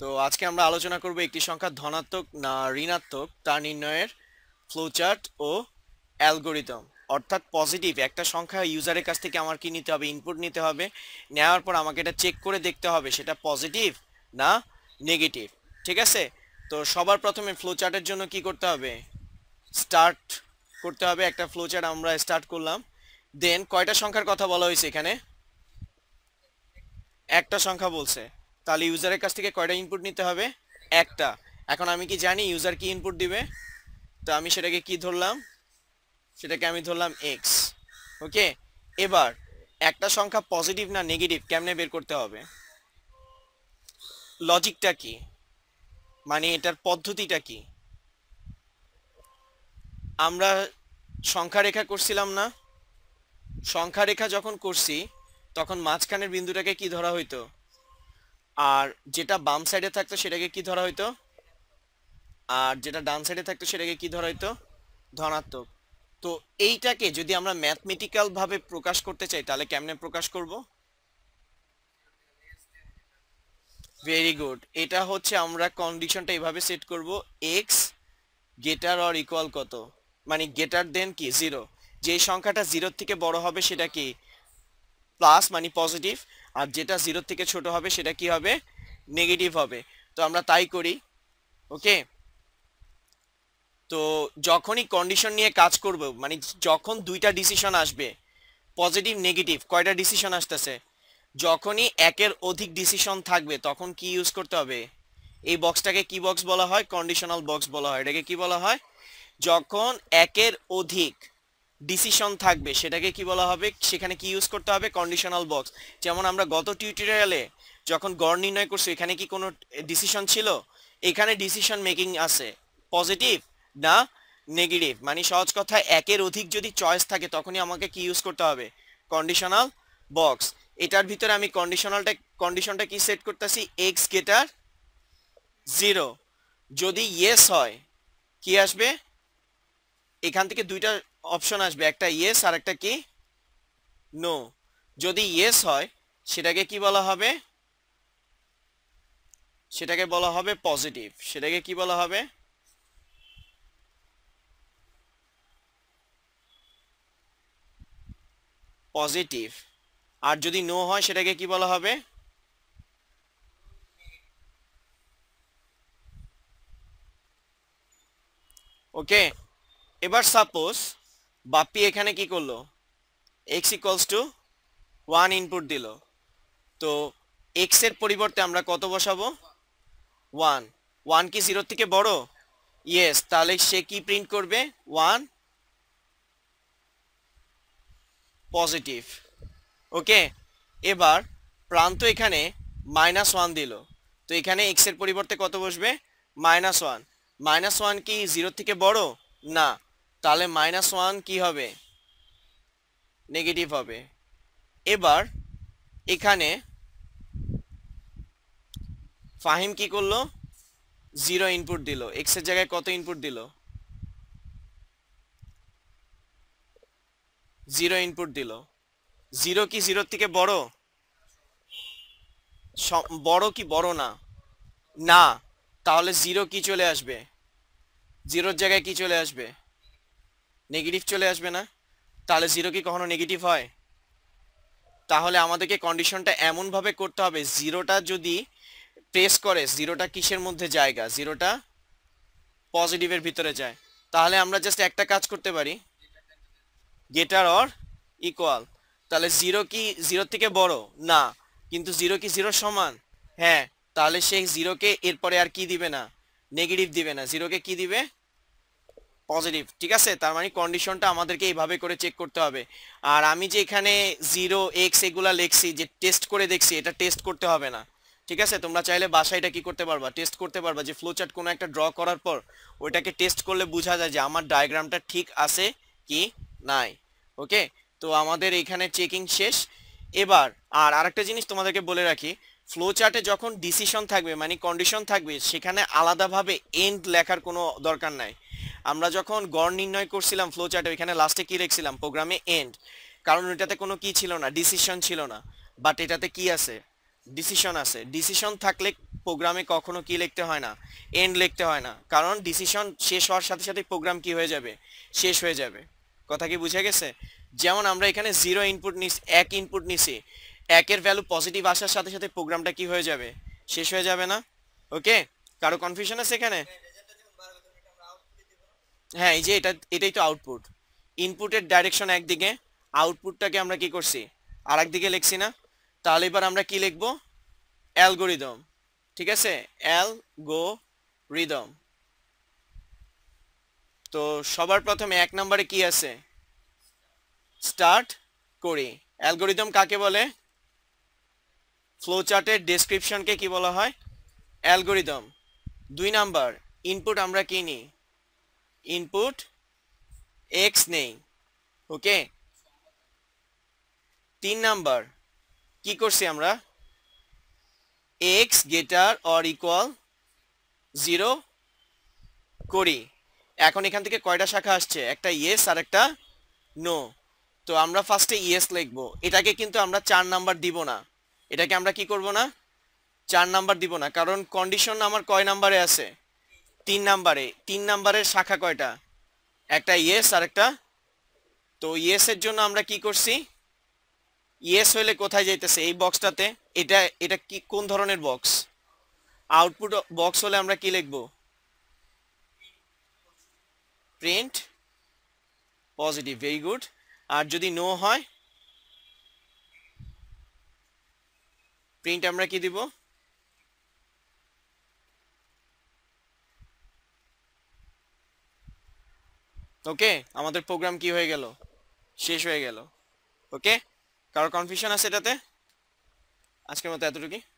তো আজকে আমরা আলোচনা করব একটি সংখ্যা ধনাত্মক না ঋণাত্মক তা নির্ণয়ের ফ্লোচার্ট ও অ্যালগোরিদম অর্থাৎ পজিটিভ একটা সংখ্যা ইউজারের কাছ থেকে আমার কি নিতে হবে ইনপুট নিতে হবে নেওয়ার পর আমাকে এটা চেক করে দেখতে হবে সেটা পজিটিভ না নেগেটিভ ঠিক আছে তো সবার প্রথমে ফ্লোচার্টের জন্য কি করতে হবে স্টার্ট করতে হবে একটা ফ্লোচার্ট আমরা স্টার্ট করলাম দেন কয়টা সংখ্যার কথা বলা হয়েছে এখানে একটা সংখ্যা বলছে তাহলে ইউজারের কাছ থেকে কয়টা ইনপুট নিতে হবে একটা এখন আমি কি জানি ইউজার কি ইনপুট দিবে তো আমি সেটাকে কি ধরলাম সেটাকে আমি ধরলাম এক্স ওকে এবার একটা সংখ্যা পজিটিভ না নেগেটিভ কেমনে বের করতে হবে লজিকটা কি মানে এটার পদ্ধতিটা কি আমরা সংখ্যা রেখা করছিলাম না সংখ্যা রেখা যখন করছি তখন মাঝখানের বিন্দুটাকে কি ধরা হইতো আর যেটা বাম সাইডে থাকতো সেটাকে কি ধরা হইতো আর যেটা ডান সাইডে থাকতো সেটাকে কি ধরা হইতো ধনাত্মক তো এইটাকে যদি আমরা ম্যাথমেটিক্যাল ভাবে প্রকাশ করতে চাই তাহলে কেমনে প্রকাশ করব ভেরি গুড এটা হচ্ছে আমরা কন্ডিশনটা এইভাবে সেট করব এক্স গেটার অর ইকুয়াল কত মানে গেটার দেন কি জিরো যে সংখ্যাটা জিরোর থেকে বড় হবে সেটা কি প্লাস মানে পজিটিভ আর যেটা জিরোর থেকে ছোট হবে সেটা কি হবে নেগেটিভ হবে তো আমরা তাই করি ওকে তো যখনই কন্ডিশন নিয়ে কাজ করব মানে যখন দুইটা ডিসিশন আসবে পজিটিভ নেগেটিভ কয়টা ডিসিশন আসতেছে যখনই একের অধিক ডিসিশন থাকবে তখন কি ইউজ করতে হবে এই বক্সটাকে কি বক্স বলা হয় কন্ডিশনাল বক্স বলা হয় এটাকে কি বলা হয় যখন একের অধিক ডিসিশন থাকবে সেটাকে কি বলা হবে সেখানে কি ইউজ করতে হবে কন্ডিশনাল বক্স যেমন আমরা গত টিউটোরিয়ালে যখন গড় নির্ণয় করছি এখানে কি কোনো ডিসিশন ছিল এখানে ডিসিশন মেকিং আছে পজিটিভ না নেগেটিভ মানে সহজ কথায় একের অধিক যদি চয়েস থাকে তখনই আমাকে কি ইউজ করতে হবে কন্ডিশনাল বক্স এটার ভিতরে আমি কন্ডিশনালটা কন্ডিশনটা কি সেট করতেছি এক্স গেটার জিরো যদি ইয়েস হয় কি আসবে এখান থেকে দুইটা অপশন আসবে একটা ইয়েস আর একটা কি নো যদি ইয়েস হয় সেটাকে কি বলা হবে সেটাকে বলা হবে পজিটিভ সেটাকে কি বলা হবে পজিটিভ আর যদি নো হয় সেটাকে কি বলা হবে ওকে এবার সাপোজ বাপ্পি এখানে কি করলো X equals to one input দিল তো এক্সের পরিবর্তে আমরা কত বসাবো ওয়ান ওয়ান কি জিরোর থেকে বড় ইয়েস তাহলে সে কি প্রিন্ট করবে ওয়ান পজিটিভ ওকে এবার প্রান্ত এখানে মাইনাস ওয়ান দিল তো এখানে এক্সের পরিবর্তে কত বসবে মাইনাস ওয়ান মাইনাস ওয়ান কি জিরোর থেকে বড় না তাহলে মাইনাস ওয়ান কী হবে নেগেটিভ হবে এবার এখানে ফাহিম কি করলো জিরো ইনপুট দিল এক্সের জায়গায় কত ইনপুট দিল জিরো ইনপুট দিল জিরো কি জিরোর থেকে বড় বড় কি বড় না না তাহলে জিরো কি চলে আসবে জিরোর জায়গায় কি চলে আসবে নেগেটিভ চলে আসবে না তাহলে জিরো কি কখনো নেগেটিভ হয় তাহলে আমাদেরকে কন্ডিশনটা এমনভাবে করতে হবে জিরোটা যদি প্রেস করে জিরোটা কিসের মধ্যে জায়গা জিরোটা পজিটিভের ভিতরে যায় তাহলে আমরা জাস্ট একটা কাজ করতে পারি গেটার অর ইকুয়াল তাহলে জিরো কি জিরোর থেকে বড় না কিন্তু জিরো কি জিরোর সমান হ্যাঁ তাহলে সেই জিরোকে এরপরে আর কি দিবে না নেগেটিভ দিবে না জিরোকে কি দিবে পজিটিভ ঠিক আছে তার মানে কন্ডিশনটা আমাদেরকে এইভাবে করে চেক করতে হবে আর আমি যে এখানে জিরো এক্স এগুলা লিখছি যে টেস্ট করে দেখছি এটা টেস্ট করতে হবে না ঠিক আছে তোমরা চাইলে বাসায় এটা কী করতে পারবা টেস্ট করতে পারবা যে ফ্লোচার্ট কোনো একটা ড্র করার পর ওইটাকে টেস্ট করলে বোঝা যায় যে আমার ডায়াগ্রামটা ঠিক আছে কি নাই ওকে তো আমাদের এখানে চেকিং শেষ এবার আর আরেকটা জিনিস তোমাদেরকে বলে রাখি ফ্লো চার্টে যখন ডিসিশন থাকবে মানে কন্ডিশন থাকবে সেখানে আলাদাভাবে এন্ড লেখার কোনো দরকার নাই আমরা যখন গড় নির্ণয় করছিলাম ফ্লো চার্টে ওইখানে লাস্টে কি রেখেছিলাম প্রোগ্রামে এন্ড কারণ ওইটাতে কোনো কি ছিল না ডিসিশন ছিল না বাট এটাতে কি আছে ডিসিশন আছে ডিসিশন থাকলে প্রোগ্রামে কখনো কি লিখতে হয় না এন্ড লিখতে হয় না কারণ ডিসিশন শেষ হওয়ার সাথে সাথে প্রোগ্রাম কি হয়ে যাবে শেষ হয়ে যাবে কথা কি বুঝে গেছে যেমন আমরা এখানে জিরো ইনপুট নিস এক ইনপুট নিছি একের ভ্যালু পজিটিভ আসার সাথে সাথে প্রোগ্রামটা কি হয়ে যাবে শেষ হয়ে যাবে না ওকে কারো কনফিউশন আছে এখানে হ্যাঁ এই যে এটা এটাই তো আউটপুট ইনপুটের ডাইরেকশন একদিকে আউটপুটটাকে আমরা কি করছি আর একদিকে লিখছি না তাহলে এবার আমরা কি লিখব অ্যালগোরিদম ঠিক আছে অ্যাল গো রিদম তো সবার প্রথমে এক নম্বরে কি আছে স্টার্ট করি অ্যালগোরিদম কাকে বলে ফ্লো চার্টের ডেসক্রিপশনকে কি বলা হয় অ্যালগোরিদম দুই নাম্বার ইনপুট আমরা কি নিই ইনপুট এক্স নেই ওকে তিন নাম্বার কি করছি আমরা X greater or equal zero করি এখন এখান থেকে কয়টা শাখা আসছে একটা ইয়েস আর একটা নো তো আমরা ফার্স্টে ইয়েস লিখব এটাকে কিন্তু আমরা চার নাম্বার দিব না এটাকে আমরা কি করব না চার নাম্বার দিব না কারণ কন্ডিশন আমার কয় নাম্বারে আছে তিন নাম্বারে তিন নাম্বারের শাখা কয়টা একটা ইয়েস আর একটা তো ইয়েসের জন্য আমরা কি করছি ইয়েস হলে কোথায় যাইতেছে এই বক্সটাতে এটা এটা কি কোন ধরনের বক্স আউটপুট বক্স হলে আমরা কি লিখব প্রিন্ট পজিটিভ ভেরি গুড আর যদি নো হয় প্রিন্ট আমরা কি দিব ওকে আমাদের প্রোগ্রাম কি হয়ে গেল শেষ হয়ে গেল ওকে কারো কনফিউশন আছে এটাতে আজকের মতো এতটুকুই